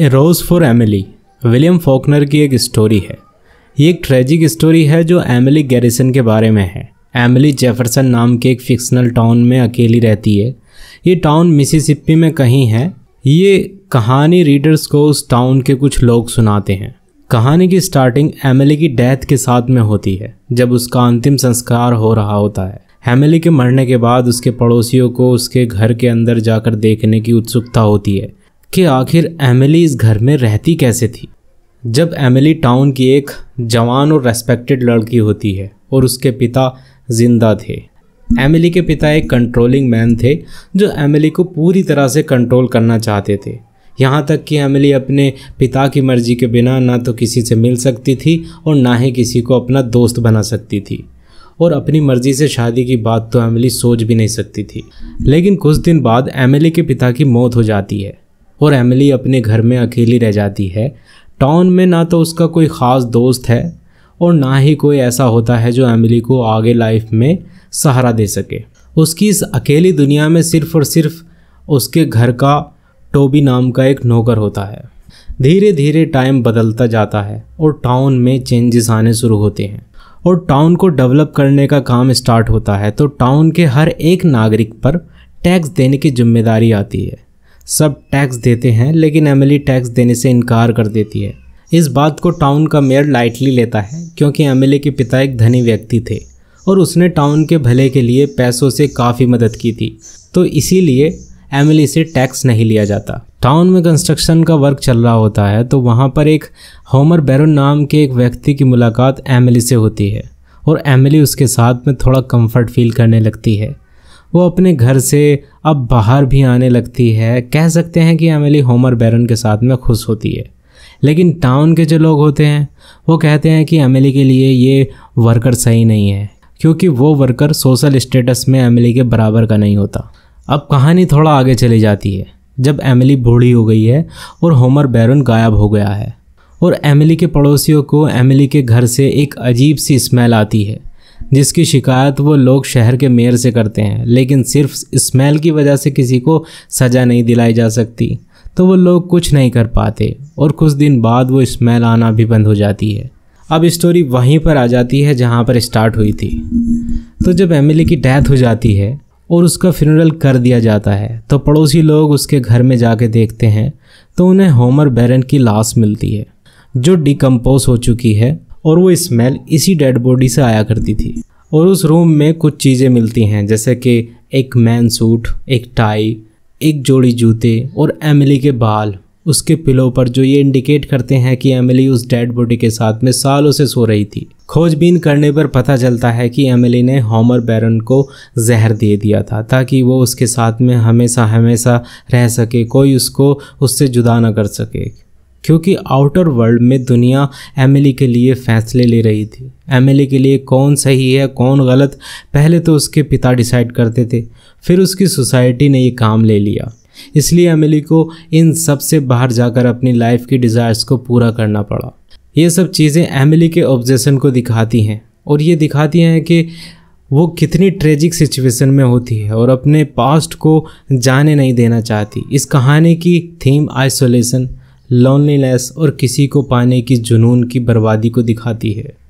A rose for Emily William Faulkner की एक story है ये एक ट्रेजिक स्टोरी है जो एमिली गैरिसन के बारे में है एमिली जेफरसन नाम के एक फिक्शनल टाउन में अकेली रहती है ये टाउन मिसिसिपी में कहीं है ये कहानी रीडर्स को उस टाउन के कुछ लोग सुनाते हैं कहानी की स्टार्टिंग एमिली की डेथ के साथ में होती है जब उसका अंतिम संस्कार हो रहा होता है एमिली के मरने के बाद उसके पड़ोसियों को उसके घर के अंदर जाकर देखने की उत्सुकता होती है कि आखिर एमिली इस घर में रहती कैसे थी जब एमिली टाउन की एक जवान और रेस्पेक्टेड लड़की होती है और उसके पिता जिंदा थे एमिली के पिता एक कंट्रोलिंग मैन थे जो एमिली को पूरी तरह से कंट्रोल करना चाहते थे यहाँ तक कि एमिली अपने पिता की मर्जी के बिना ना तो किसी से मिल सकती थी और ना ही किसी को अपना दोस्त बना सकती थी और अपनी मर्जी से शादी की बात तो एमिली सोच भी नहीं सकती थी लेकिन कुछ दिन बाद एमिली के पिता की मौत हो जाती है और एमिली अपने घर में अकेली रह जाती है टाउन में ना तो उसका कोई ख़ास दोस्त है और ना ही कोई ऐसा होता है जो एमिली को आगे लाइफ में सहारा दे सके उसकी इस अकेली दुनिया में सिर्फ और सिर्फ उसके घर का टोबी नाम का एक नौकर होता है धीरे धीरे टाइम बदलता जाता है और टाउन में चेंजेस आने शुरू होते हैं और टाउन को डेवलप करने का काम स्टार्ट होता है तो टाउन के हर एक नागरिक पर टैक्स देने की जिम्मेदारी आती है सब टैक्स देते हैं लेकिन एमिली टैक्स देने से इनकार कर देती है इस बात को टाउन का मेयर लाइटली लेता है क्योंकि एमिली के पिता एक धनी व्यक्ति थे और उसने टाउन के भले के लिए पैसों से काफ़ी मदद की थी तो इसीलिए एमिली से टैक्स नहीं लिया जाता टाउन में कंस्ट्रक्शन का वर्क चल रहा होता है तो वहाँ पर एक होमर बैरन नाम के एक व्यक्ति की मुलाकात एमिली से होती है और एमिली उसके साथ में थोड़ा कंफर्ट फील करने लगती है वो अपने घर से अब बाहर भी आने लगती है कह सकते हैं कि एमिली होमर बैरन के साथ में खुश होती है लेकिन टाउन के जो लोग होते हैं वो कहते हैं कि एमिली के लिए ये वर्कर सही नहीं है क्योंकि वो वर्कर सोशल स्टेटस में एमिली के बराबर का नहीं होता अब कहानी थोड़ा आगे चली जाती है जब एमिली बूढ़ी हो गई है और होमर बैरन गायब हो गया है और एमिली के पड़ोसियों को एमिली के घर से एक अजीब सी स्मेल आती है जिसकी शिकायत वो लोग शहर के मेयर से करते हैं लेकिन सिर्फ स्मेल की वजह से किसी को सज़ा नहीं दिलाई जा सकती तो वो लोग कुछ नहीं कर पाते और कुछ दिन बाद वो स्मेल आना भी बंद हो जाती है अब स्टोरी वहीं पर आ जाती है जहाँ पर स्टार्ट हुई थी तो जब एमिली की डेथ हो जाती है और उसका फ्यूनरल कर दिया जाता है तो पड़ोसी लोग उसके घर में जाके देखते हैं तो उन्हें होमर बैरन की लाश मिलती है जो डिकम्पोज हो चुकी है और वो स्मेल इसी डेड बॉडी से आया करती थी और उस रूम में कुछ चीज़ें मिलती हैं जैसे कि एक मैन सूट एक टाई एक जोड़ी जूते और एमिली के बाल उसके पिलो पर जो ये इंडिकेट करते हैं कि एमिली उस डेड बॉडी के साथ में सालों से सो रही थी खोजबीन करने पर पता चलता है कि एमिली ने हॉमर बैरन को जहर दे दिया था ताकि वो उसके साथ में हमेशा हमेशा रह सके कोई उसको उससे जुदा ना कर सके क्योंकि आउटर वर्ल्ड में दुनिया एमएलए के लिए फैसले ले रही थी एमएलए के लिए कौन सही है कौन गलत पहले तो उसके पिता डिसाइड करते थे फिर उसकी सोसाइटी ने ये काम ले लिया इसलिए एमएलए को इन सब से बाहर जाकर अपनी लाइफ की डिज़ायर्स को पूरा करना पड़ा ये सब चीज़ें एमएलए के ऑब्जेसन को दिखाती हैं और ये दिखाती हैं कि वो कितनी ट्रेजिक सिचुएशन में होती है और अपने पास्ट को जाने नहीं देना चाहती इस कहानी की थीम आइसोलेशन लोनलीनेस और किसी को पाने की जुनून की बर्बादी को दिखाती है